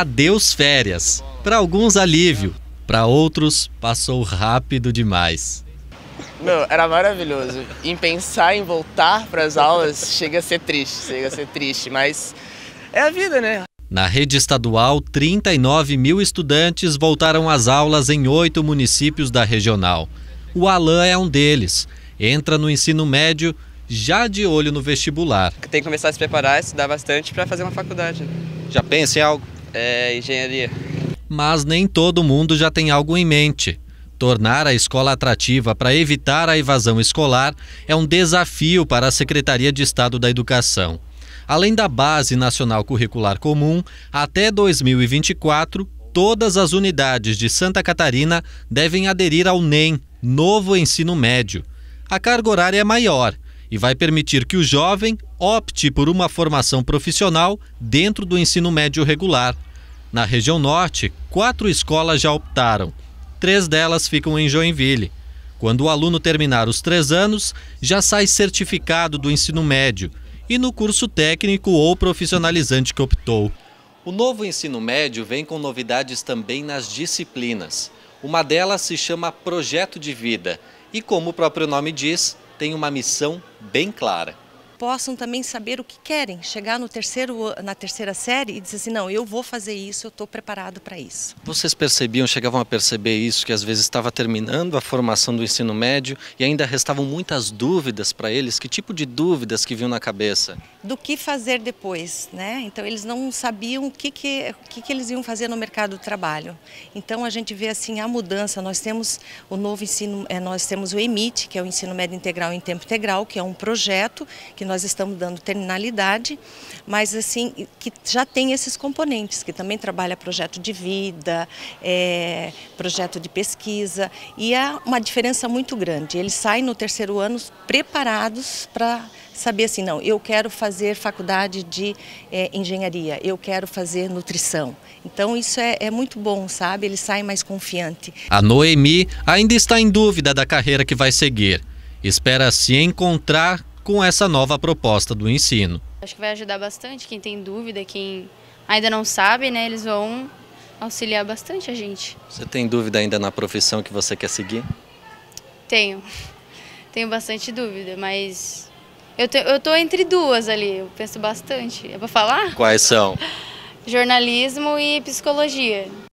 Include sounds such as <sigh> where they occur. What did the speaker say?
adeus férias. Para alguns, alívio. Para outros, passou rápido demais. Meu, era maravilhoso. Em pensar em voltar para as aulas chega a ser triste, chega a ser triste, mas é a vida, né? Na rede estadual, 39 mil estudantes voltaram às aulas em oito municípios da regional. O Alain é um deles. Entra no ensino médio já de olho no vestibular. Tem que começar a se preparar, estudar bastante para fazer uma faculdade. Né? Já pensa em algo? é, engenharia. Mas nem todo mundo já tem algo em mente. Tornar a escola atrativa para evitar a evasão escolar é um desafio para a Secretaria de Estado da Educação. Além da Base Nacional Curricular Comum, até 2024, todas as unidades de Santa Catarina devem aderir ao NEM, Novo Ensino Médio. A carga horária é maior, e vai permitir que o jovem opte por uma formação profissional dentro do ensino médio regular. Na região norte, quatro escolas já optaram, três delas ficam em Joinville. Quando o aluno terminar os três anos, já sai certificado do ensino médio e no curso técnico ou profissionalizante que optou. O novo ensino médio vem com novidades também nas disciplinas. Uma delas se chama Projeto de Vida e, como o próprio nome diz, tem uma missão bem clara possam também saber o que querem, chegar no terceiro, na terceira série e dizer assim, não, eu vou fazer isso, eu estou preparado para isso. Vocês percebiam, chegavam a perceber isso, que às vezes estava terminando a formação do ensino médio e ainda restavam muitas dúvidas para eles? Que tipo de dúvidas que vinham na cabeça? Do que fazer depois, né? Então eles não sabiam o que, que, o que, que eles iam fazer no mercado do trabalho. Então a gente vê assim a mudança, nós temos o novo ensino, eh, nós temos o EMIT, que é o Ensino Médio Integral em Tempo Integral, que é um projeto que nós nós estamos dando terminalidade, mas assim, que já tem esses componentes, que também trabalha projeto de vida, é, projeto de pesquisa, e há uma diferença muito grande. Eles saem no terceiro ano preparados para saber assim, não, eu quero fazer faculdade de é, engenharia, eu quero fazer nutrição. Então isso é, é muito bom, sabe? Ele sai mais confiante. A Noemi ainda está em dúvida da carreira que vai seguir. Espera se encontrar com essa nova proposta do ensino. Acho que vai ajudar bastante quem tem dúvida, quem ainda não sabe, né? Eles vão auxiliar bastante a gente. Você tem dúvida ainda na profissão que você quer seguir? Tenho. <laughs> Tenho bastante dúvida, mas eu, estou eu tô entre duas ali, eu penso bastante. É para falar? Quais são? <laughs> Jornalismo e psicologia.